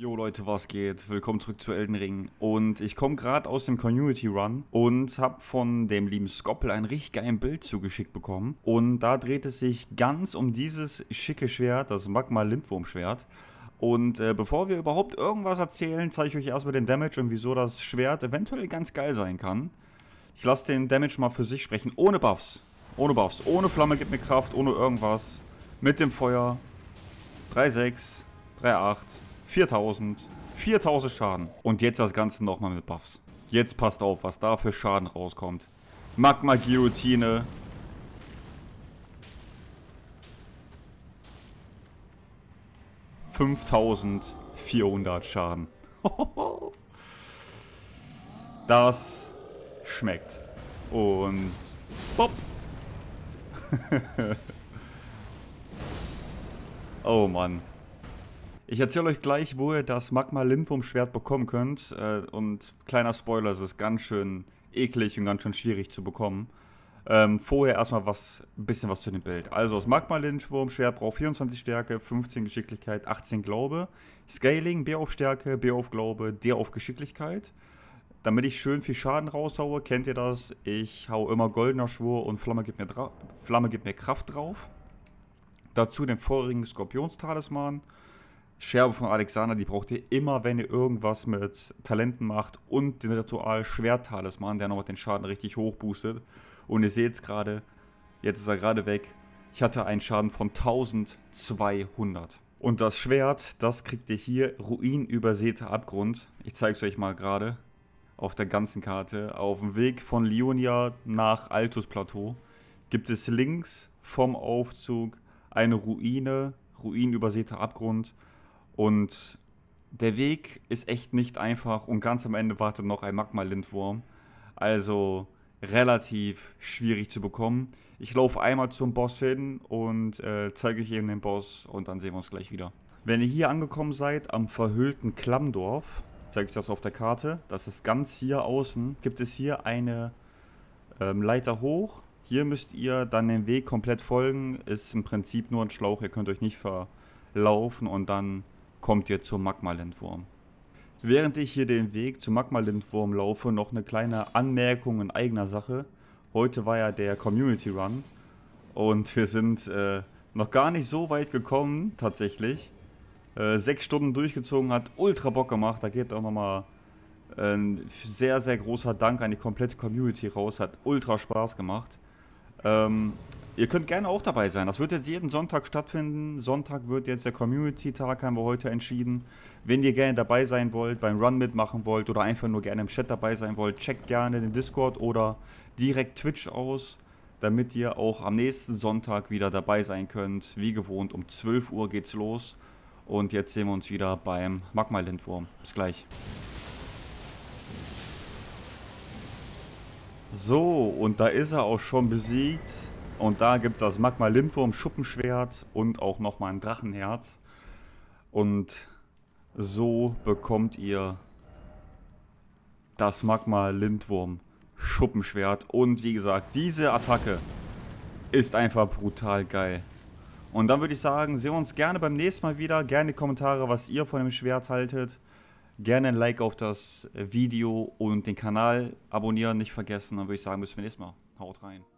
Jo Leute, was geht? Willkommen zurück zu Elden Ring. Und ich komme gerade aus dem Community Run und habe von dem lieben Skoppel ein richtig geilen Bild zugeschickt bekommen. Und da dreht es sich ganz um dieses schicke Schwert, das Magma-Lindwurm-Schwert. Und äh, bevor wir überhaupt irgendwas erzählen, zeige ich euch erstmal den Damage und wieso das Schwert eventuell ganz geil sein kann. Ich lasse den Damage mal für sich sprechen, ohne Buffs. Ohne Buffs, ohne Flamme gibt mir Kraft, ohne irgendwas. Mit dem Feuer. 3,6, 3,8. 4000. 4000 Schaden. Und jetzt das Ganze nochmal mit Buffs. Jetzt passt auf, was da für Schaden rauskommt. Magma Guillotine. ...5400 Schaden. das schmeckt. Und... Bob! oh Mann. Ich erzähle euch gleich, wo ihr das Magma-Lymphum-Schwert bekommen könnt. Äh, und kleiner Spoiler, es ist ganz schön eklig und ganz schön schwierig zu bekommen. Ähm, vorher erstmal was, ein bisschen was zu dem Bild. Also das Magma-Lindwurm-Schwert braucht 24 Stärke, 15 Geschicklichkeit, 18 Glaube. Scaling, B auf Stärke, B auf Glaube, D auf Geschicklichkeit. Damit ich schön viel Schaden raushaue, kennt ihr das? Ich hau immer Goldener Schwur und Flamme gibt mir, Flamme gibt mir Kraft drauf. Dazu den vorigen Skorpionstalisman. Scherbe von Alexander, die braucht ihr immer, wenn ihr irgendwas mit Talenten macht und den Ritual Schwert-Talisman, der nochmal den Schaden richtig hoch boostet. Und ihr seht es gerade, jetzt ist er gerade weg. Ich hatte einen Schaden von 1200. Und das Schwert, das kriegt ihr hier, Ruin übersäter Abgrund. Ich zeige es euch mal gerade auf der ganzen Karte. Auf dem Weg von Lionia nach Altus Plateau gibt es links vom Aufzug eine Ruine, Ruin übersäter Abgrund und der Weg ist echt nicht einfach und ganz am Ende wartet noch ein Magma-Lindwurm. Also relativ schwierig zu bekommen. Ich laufe einmal zum Boss hin und äh, zeige euch eben den Boss und dann sehen wir uns gleich wieder. Wenn ihr hier angekommen seid, am verhüllten Klammdorf, ich zeige euch das auf der Karte, das ist ganz hier außen, gibt es hier eine ähm, Leiter hoch. Hier müsst ihr dann den Weg komplett folgen, ist im Prinzip nur ein Schlauch, ihr könnt euch nicht verlaufen und dann kommt ihr zum Magmalindwurm. Während ich hier den Weg zum Magmalindwurm laufe, noch eine kleine Anmerkung in eigener Sache. Heute war ja der Community Run und wir sind äh, noch gar nicht so weit gekommen, tatsächlich. Äh, sechs Stunden durchgezogen, hat ultra Bock gemacht. Da geht auch nochmal äh, ein sehr, sehr großer Dank an die komplette Community raus. Hat ultra Spaß gemacht. Ähm, Ihr könnt gerne auch dabei sein. Das wird jetzt jeden Sonntag stattfinden. Sonntag wird jetzt der Community-Tag, haben wir heute entschieden. Wenn ihr gerne dabei sein wollt, beim Run mitmachen wollt oder einfach nur gerne im Chat dabei sein wollt, checkt gerne den Discord oder direkt Twitch aus, damit ihr auch am nächsten Sonntag wieder dabei sein könnt. Wie gewohnt, um 12 Uhr geht's los. Und jetzt sehen wir uns wieder beim Magma-Lindwurm. Bis gleich. So, und da ist er auch schon besiegt. Und da gibt es das Magma Lymphum Schuppenschwert und auch nochmal ein Drachenherz. Und so bekommt ihr das Magma Lindwurm Schuppenschwert. Und wie gesagt, diese Attacke ist einfach brutal geil. Und dann würde ich sagen, sehen wir uns gerne beim nächsten Mal wieder. Gerne Kommentare, was ihr von dem Schwert haltet. Gerne ein Like auf das Video und den Kanal abonnieren nicht vergessen. Dann würde ich sagen, bis zum nächsten Mal. Haut rein.